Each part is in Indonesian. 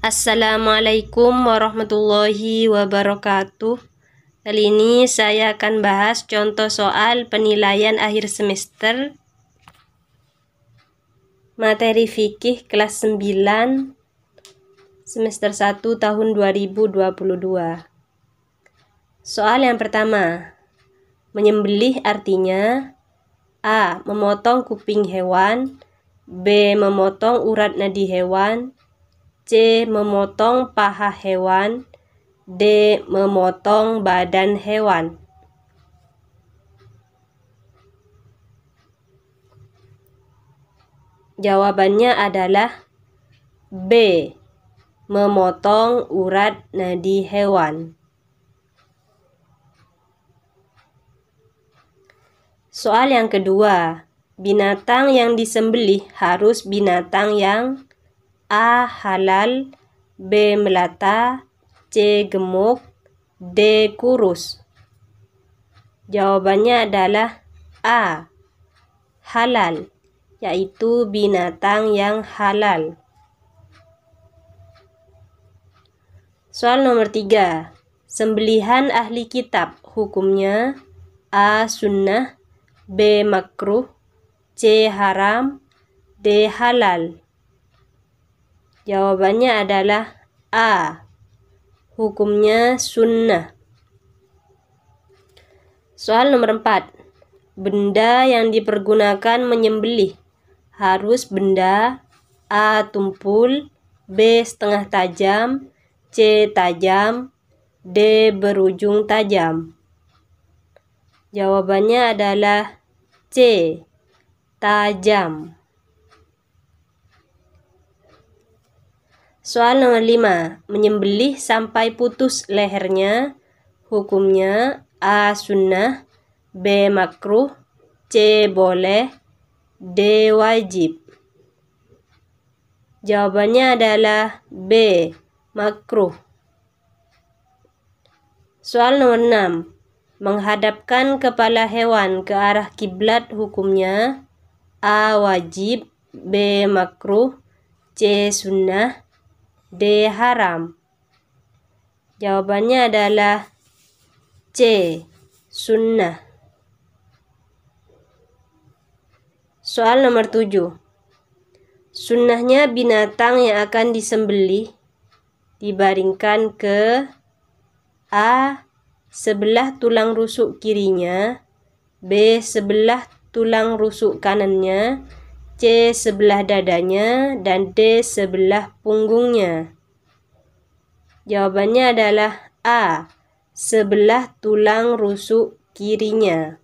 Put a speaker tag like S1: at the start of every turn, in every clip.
S1: Assalamualaikum warahmatullahi wabarakatuh. Kali ini saya akan bahas contoh soal penilaian akhir semester materi fikih kelas 9 semester 1 tahun 2022. Soal yang pertama, menyembelih artinya A. Memotong kuping hewan B. Memotong urat nadi hewan C. Memotong paha hewan D. Memotong badan hewan Jawabannya adalah B. Memotong urat nadi hewan. Soal yang kedua, binatang yang disembelih harus binatang yang A. Halal B. Melata C. Gemuk D. Kurus Jawabannya adalah A. Halal yaitu binatang yang halal. Soal nomor tiga, Sembelihan ahli kitab hukumnya A. Sunnah B. Makruh C. Haram D. Halal Jawabannya adalah A. Hukumnya sunnah. Soal nomor 4. Benda yang dipergunakan menyembelih harus benda A. Tumpul B. Setengah tajam C. Tajam D. Berujung tajam Jawabannya adalah C. Tajam Soal nomor 5. Menyembelih sampai putus lehernya. Hukumnya A. Sunnah B. Makruh C. Boleh D. Wajib Jawabannya adalah B. Makruh Soal nomor 6. Menghadapkan kepala hewan ke arah kiblat hukumnya A. Wajib B. Makruh C. Sunnah D. Haram Jawabannya adalah C. Sunnah Soal nomor 7 Sunnahnya binatang yang akan disembelih dibaringkan ke A. Sebelah tulang rusuk kirinya B. Sebelah tulang rusuk kanannya C sebelah dadanya, dan D sebelah punggungnya. Jawabannya adalah A. Sebelah tulang rusuk kirinya.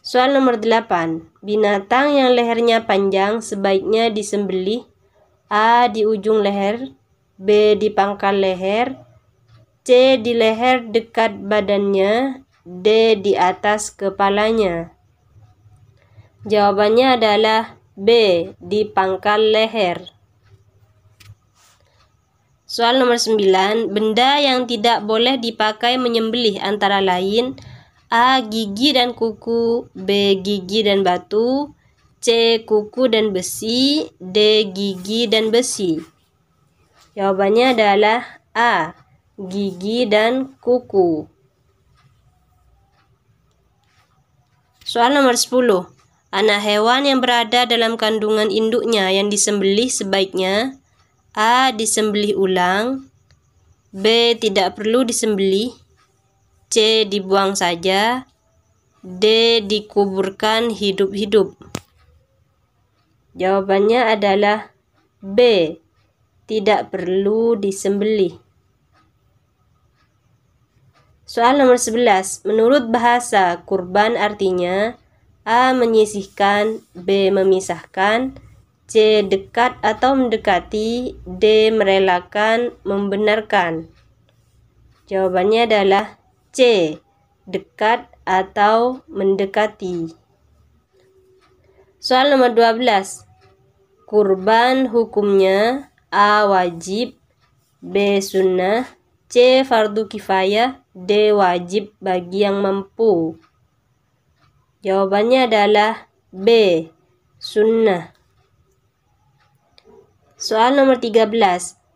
S1: Soal nomor 8. Binatang yang lehernya panjang sebaiknya disembelih A di ujung leher, B di pangkal leher, C di leher dekat badannya, D di atas kepalanya. Jawabannya adalah B. Di pangkal leher. Soal nomor 9. Benda yang tidak boleh dipakai menyembelih antara lain A. Gigi dan kuku B. Gigi dan batu C. Kuku dan besi D. Gigi dan besi Jawabannya adalah A. Gigi dan kuku Soal nomor 10 Anak hewan yang berada dalam kandungan induknya yang disembelih sebaiknya A. Disembelih ulang B. Tidak perlu disembelih C. Dibuang saja D. Dikuburkan hidup-hidup Jawabannya adalah B. Tidak perlu disembelih Soal nomor 11 Menurut bahasa, kurban artinya A. Menyisihkan B. Memisahkan C. Dekat atau mendekati D. Merelakan Membenarkan Jawabannya adalah C. Dekat atau mendekati Soal nomor 12 Kurban hukumnya A. Wajib B. Sunnah C. Fardu kifayah D. Wajib bagi yang mampu Jawabannya adalah B. Sunnah. Soal nomor 13.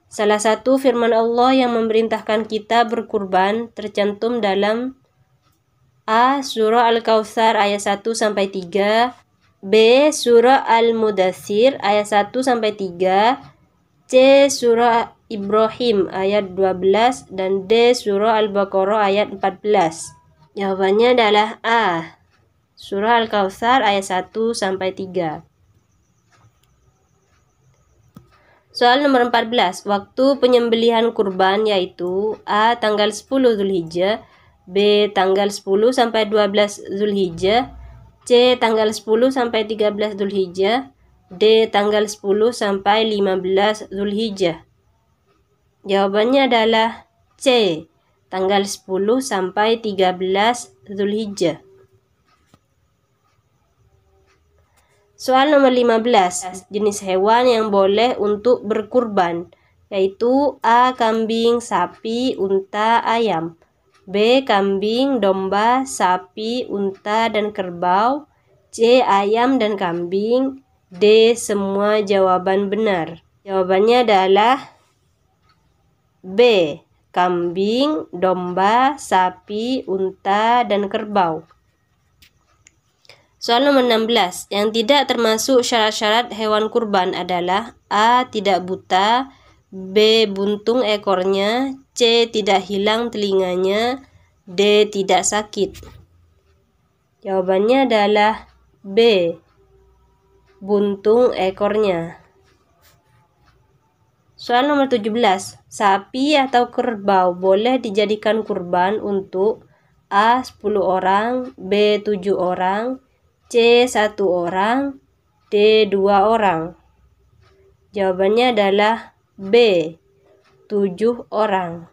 S1: Salah satu firman Allah yang memerintahkan kita berkurban tercantum dalam A. Surah Al-Kautsar ayat 1 sampai 3, B. Surah Al-Mudathir ayat 1 sampai 3, C. Surah Ibrahim ayat 12 dan D. Surah Al-Baqarah ayat 14. Jawabannya adalah A. Surah Al-Kautsar ayat 1 sampai 3. Soal nomor 14, waktu penyembelihan kurban yaitu A. tanggal 10 Zulhijjah, B. tanggal 10 sampai 12 Zulhijjah, C. tanggal 10 sampai 13 Zulhijjah, D. tanggal 10 sampai 15 Zulhijjah. Jawabannya adalah C. tanggal 10 sampai 13 Zulhijjah. Soal nomor 15, jenis hewan yang boleh untuk berkurban, yaitu A. Kambing, sapi, unta, ayam. B. Kambing, domba, sapi, unta, dan kerbau. C. Ayam dan kambing. D. Semua jawaban benar. Jawabannya adalah B. Kambing, domba, sapi, unta, dan kerbau. Soal nomor 16, yang tidak termasuk syarat-syarat hewan kurban adalah A. Tidak buta B. Buntung ekornya C. Tidak hilang telinganya D. Tidak sakit Jawabannya adalah B. Buntung ekornya Soal nomor 17 Sapi atau kerbau boleh dijadikan kurban untuk A. 10 orang B. 7 orang C satu orang, D dua orang. Jawabannya adalah B tujuh orang.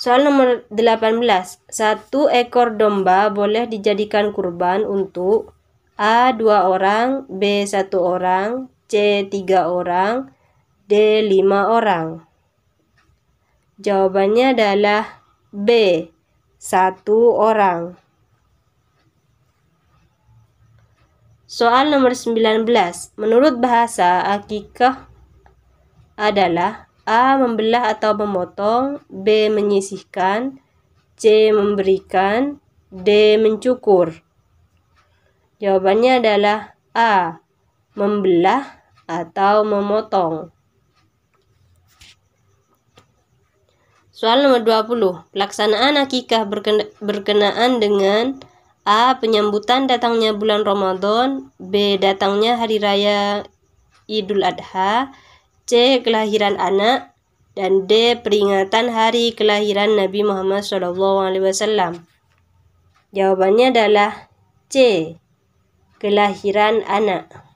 S1: Soal nomor 18. Satu ekor domba boleh dijadikan kurban untuk A. dua orang, B. satu orang, C. tiga orang, D. lima orang. Jawabannya adalah B. Satu orang. Soal nomor 19. Menurut bahasa, akikah adalah A. Membelah atau memotong B. Menyisihkan C. Memberikan D. Mencukur Jawabannya adalah A. Membelah atau memotong Soal nomor 20. Pelaksanaan akikah berkenaan dengan A. Penyambutan datangnya bulan Ramadan B. Datangnya Hari Raya Idul Adha C. Kelahiran anak dan D. Peringatan hari kelahiran Nabi Muhammad SAW Jawabannya adalah C. Kelahiran anak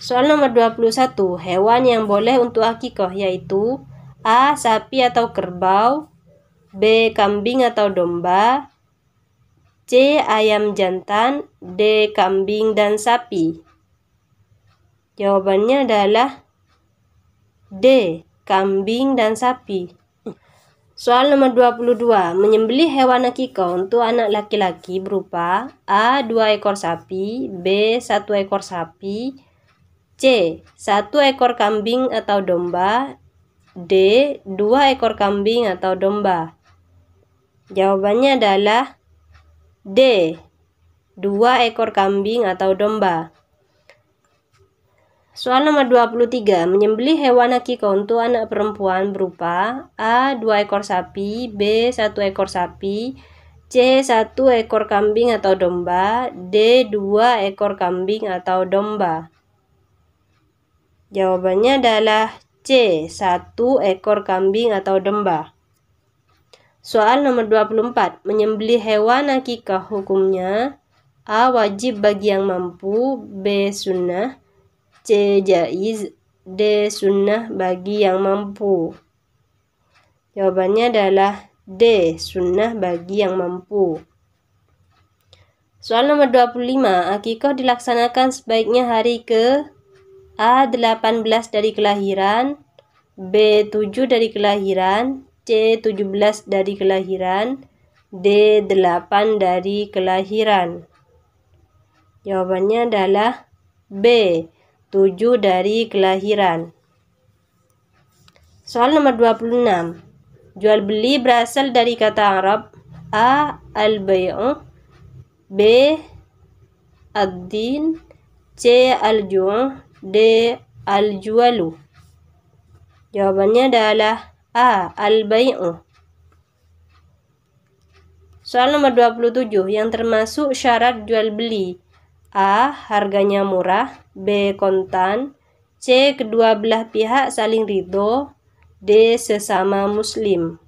S1: Soal nomor 21, hewan yang boleh untuk akikoh yaitu A. Sapi atau kerbau B. Kambing atau domba C. Ayam jantan D. Kambing dan sapi Jawabannya adalah D. Kambing dan sapi Soal nomor 22, menyembeli hewan akikoh untuk anak laki-laki berupa A. dua ekor sapi B. satu ekor sapi C. Satu ekor kambing atau domba D. Dua ekor kambing atau domba Jawabannya adalah D. Dua ekor kambing atau domba Soal nomor 23, menyembelih hewan hakiko untuk anak perempuan berupa A. Dua ekor sapi B. Satu ekor sapi C. Satu ekor kambing atau domba D. Dua ekor kambing atau domba Jawabannya adalah C. Satu ekor kambing atau domba. Soal nomor 24. Menyembelih hewan akikah hukumnya? A. Wajib bagi yang mampu. B. Sunnah. C. Jaiz. D. Sunnah bagi yang mampu. Jawabannya adalah D. Sunnah bagi yang mampu. Soal nomor 25, akikah dilaksanakan sebaiknya hari ke A. 18 dari kelahiran B. 7 dari kelahiran C. 17 dari kelahiran D. 8 dari kelahiran Jawabannya adalah B. 7 dari kelahiran Soal nomor 26 Jual beli berasal dari kata Arab A. Al-Bay'u B. Ad-Din C. Al-Ju' D. Aljualu. Jawabannya adalah A. al Soal nomor 27 yang termasuk syarat jual beli A. Harganya murah B. Kontan C. Kedua belah pihak saling ridho D. Sesama muslim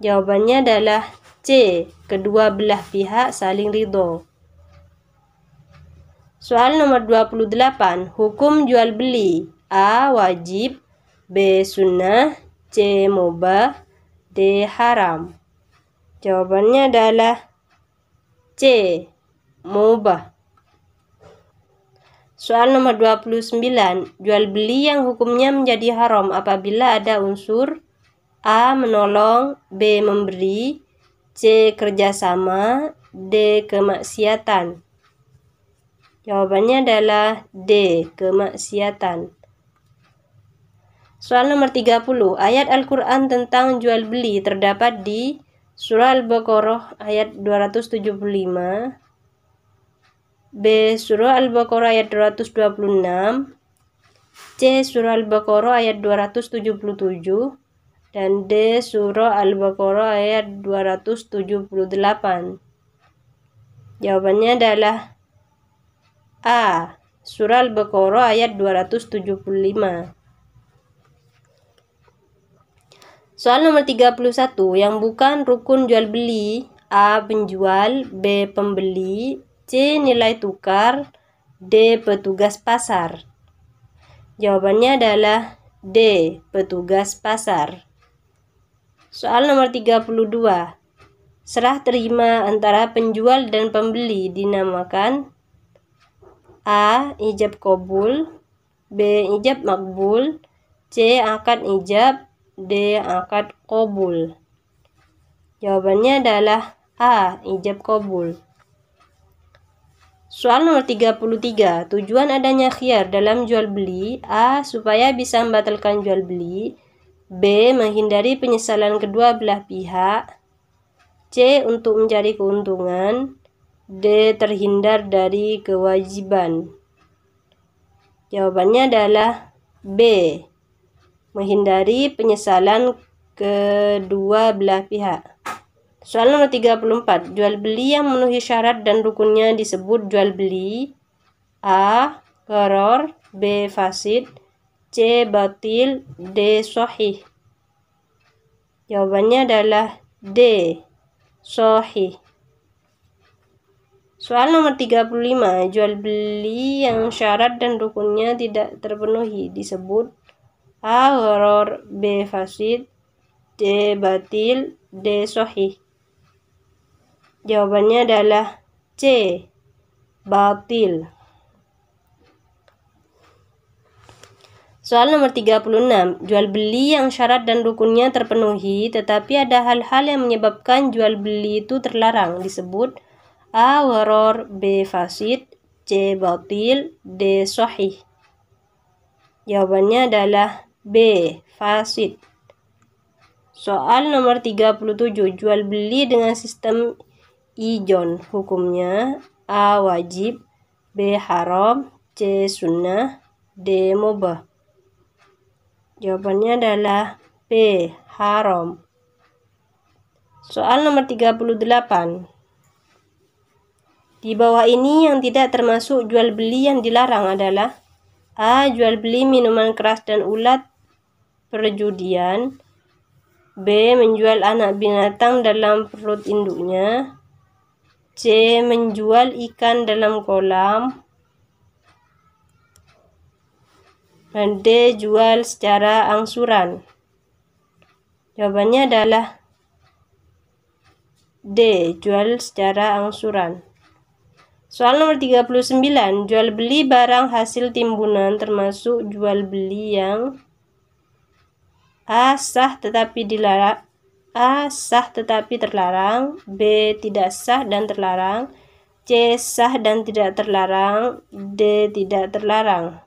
S1: Jawabannya adalah C. Kedua belah pihak saling ridho Soal nomor 28, hukum jual beli. A. Wajib B. Sunnah C. Mubah D. Haram Jawabannya adalah C. Mubah Soal nomor 29, jual beli yang hukumnya menjadi haram apabila ada unsur A. Menolong B. Memberi C. Kerjasama D. Kemaksiatan Jawabannya adalah D. Kemaksiatan. Soal nomor 30. Ayat Al-Quran tentang jual beli terdapat di Surah Al-Baqarah ayat 275. B. Surah Al-Baqarah ayat 226. C. Surah Al-Baqarah ayat 277 dan D. Surah Al-Baqarah ayat 278. Jawabannya adalah A. Surah Al-Baqarah ayat 275. Soal nomor 31 yang bukan rukun jual beli A. Penjual B. Pembeli C. Nilai tukar D. Petugas pasar Jawabannya adalah D. Petugas pasar Soal nomor 32 Serah terima antara penjual dan pembeli dinamakan A. Ijab kobul B. Ijab makbul C. Akad ijab D. Akad kobul Jawabannya adalah A. Ijab kobul Soal nomor 33, tujuan adanya khiar dalam jual beli A. Supaya bisa membatalkan jual beli B. Menghindari penyesalan kedua belah pihak C. Untuk mencari keuntungan D. Terhindar dari kewajiban Jawabannya adalah B. Menghindari penyesalan kedua belah pihak. Soal nomor 34, jual beli yang memenuhi syarat dan rukunnya disebut jual beli A. Koror B. Fasid C. Batil D. Sohih Jawabannya adalah D. Sohih Soal nomor 35, jual beli yang syarat dan rukunnya tidak terpenuhi disebut A. horor, B. Fasid D. Batil D. Sohih Jawabannya adalah C. Batil Soal nomor 36, jual beli yang syarat dan rukunnya terpenuhi tetapi ada hal-hal yang menyebabkan jual beli itu terlarang disebut A. Gharar B. Fasid C. Batil D. Sahih Jawabannya adalah B. Fasid Soal nomor 37 Jual beli dengan sistem ijon Hukumnya A. Wajib B. Haram C. Sunnah D. Mubah Jawabannya adalah B. Haram Soal nomor 38 di bawah ini yang tidak termasuk jual beli yang dilarang adalah A. Jual beli minuman keras dan ulat perjudian B. Menjual anak binatang dalam perut induknya C. Menjual ikan dalam kolam dan D. Jual secara angsuran Jawabannya adalah D. Jual secara angsuran Soal nomor 39, jual beli barang hasil timbunan termasuk jual beli yang A. sah tetapi dilarang A. sah tetapi terlarang B. tidak sah dan terlarang C. sah dan tidak terlarang D. tidak terlarang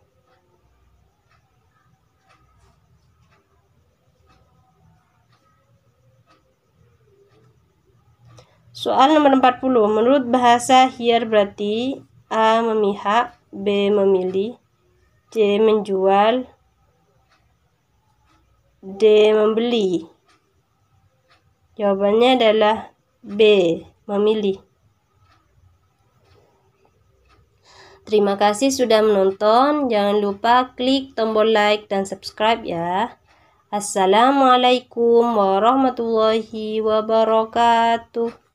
S1: Soal nomor 40. Menurut bahasa hier berarti A. Memihak B. Memilih C. Menjual D. Membeli Jawabannya adalah B. Memilih Terima kasih sudah menonton. Jangan lupa klik tombol like dan subscribe ya. Assalamualaikum warahmatullahi wabarakatuh.